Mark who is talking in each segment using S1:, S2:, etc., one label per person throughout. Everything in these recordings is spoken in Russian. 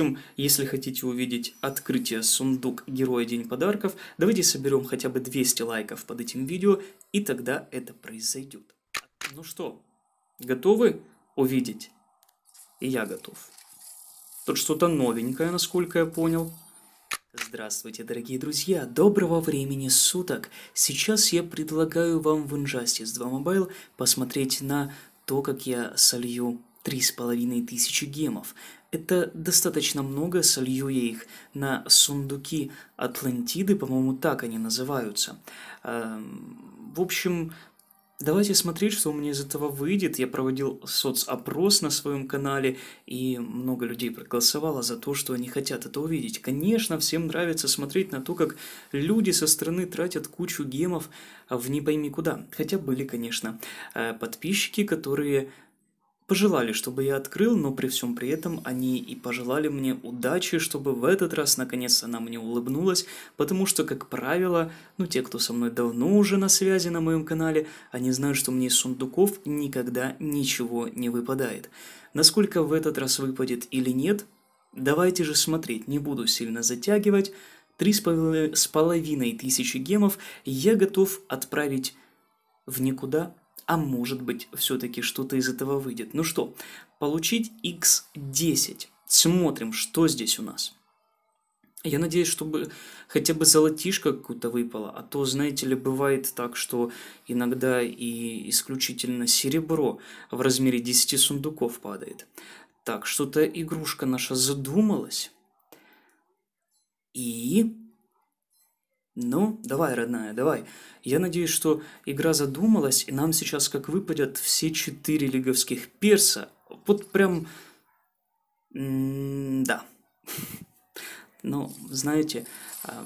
S1: общем, если хотите увидеть открытие сундук Героя День подарков, давайте соберем хотя бы 200 лайков под этим видео, и тогда это произойдет. Ну что, готовы увидеть? И я готов. Тут что-то новенькое, насколько я понял. Здравствуйте, дорогие друзья! Доброго времени суток! Сейчас я предлагаю вам в Injustice 2 Mobile посмотреть на то, как я солью 3500 гемов. Это достаточно много, солью я их на сундуки Атлантиды, по-моему, так они называются. Эм, в общем, Давайте смотреть, что у меня из этого выйдет. Я проводил соцопрос на своем канале, и много людей проголосовало за то, что они хотят это увидеть. Конечно, всем нравится смотреть на то, как люди со стороны тратят кучу гемов а в не пойми куда. Хотя были, конечно, э, подписчики, которые Пожелали, чтобы я открыл, но при всем при этом они и пожелали мне удачи, чтобы в этот раз наконец она мне улыбнулась, потому что, как правило, ну те, кто со мной давно уже на связи на моем канале, они знают, что мне из сундуков никогда ничего не выпадает. Насколько в этот раз выпадет или нет, давайте же смотреть, не буду сильно затягивать. Три с половиной тысячи гемов я готов отправить в никуда, а может быть все-таки что-то из этого выйдет. Ну что, получить x10. Смотрим, что здесь у нас. Я надеюсь, чтобы хотя бы золотишко какое-то выпало, а то, знаете ли, бывает так, что иногда и исключительно серебро в размере 10 сундуков падает. Так, что-то игрушка наша задумалась. И ну, давай, родная, давай. Я надеюсь, что игра задумалась, и нам сейчас как выпадят все четыре лиговских перса. Вот прям... М -м да. Но, ну, знаете, а,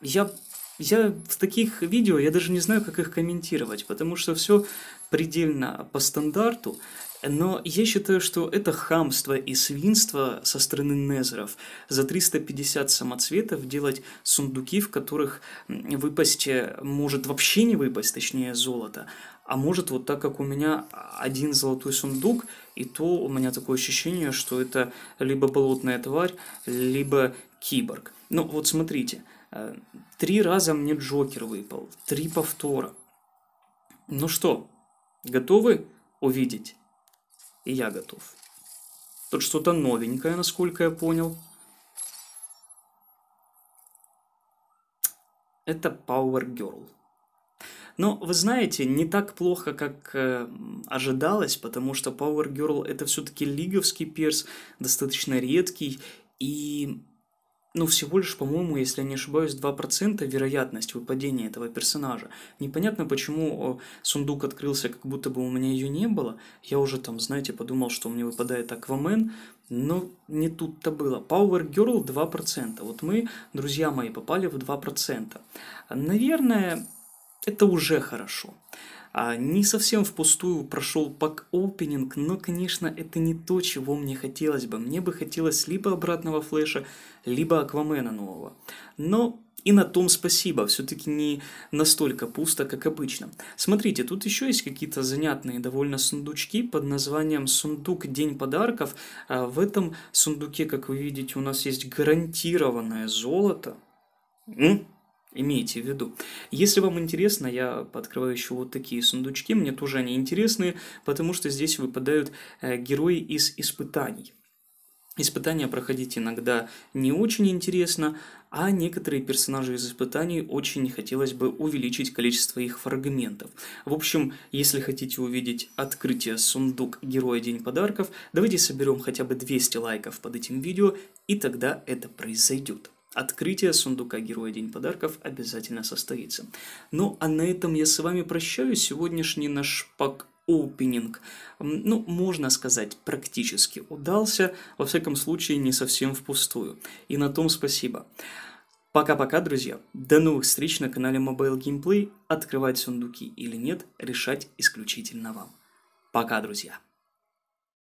S1: я я в таких видео, я даже не знаю, как их комментировать, потому что все предельно по стандарту, но я считаю, что это хамство и свинство со стороны Незеров. За 350 самоцветов делать сундуки, в которых выпасть э, может вообще не выпасть, точнее золото, а может вот так, как у меня один золотой сундук, и то у меня такое ощущение, что это либо болотная тварь, либо киборг. Ну вот смотрите – Три раза мне Джокер выпал, три повтора. Ну что, готовы увидеть? И я готов. Тут что-то новенькое, насколько я понял. Это Power Girl. Но, вы знаете, не так плохо, как э, ожидалось, потому что Power Girl это все-таки лиговский перс, достаточно редкий, и но ну, всего лишь, по-моему, если я не ошибаюсь, 2% вероятность выпадения этого персонажа. Непонятно, почему э, сундук открылся, как будто бы у меня ее не было. Я уже там, знаете, подумал, что мне выпадает Аквамен, но не тут-то было. Power Girl 2%. Вот мы, друзья мои, попали в 2%. Наверное, это уже хорошо. А не совсем впустую прошел пак-опенинг, но, конечно, это не то, чего мне хотелось бы. Мне бы хотелось либо обратного флеша, либо Аквамена нового. Но и на том спасибо, все-таки не настолько пусто, как обычно. Смотрите, тут еще есть какие-то занятные довольно сундучки под названием «Сундук День подарков». А, в этом сундуке, как вы видите, у нас есть гарантированное золото имейте в виду. Если вам интересно, я подкрываю еще вот такие сундучки, мне тоже они интересны, потому что здесь выпадают э, герои из испытаний. Испытания проходить иногда не очень интересно, а некоторые персонажи из испытаний очень хотелось бы увеличить количество их фрагментов. В общем, если хотите увидеть открытие сундук Героя День подарков, давайте соберем хотя бы 200 лайков под этим видео, и тогда это произойдет. Открытие сундука Героя День подарков обязательно состоится. Ну а на этом я с вами прощаюсь. Сегодняшний наш пак опенинг, ну, можно сказать, практически удался, во всяком случае, не совсем впустую. И на том спасибо. Пока-пока, друзья. До новых встреч на канале Mobile Gameplay. Открывать сундуки или нет, решать исключительно вам. Пока, друзья.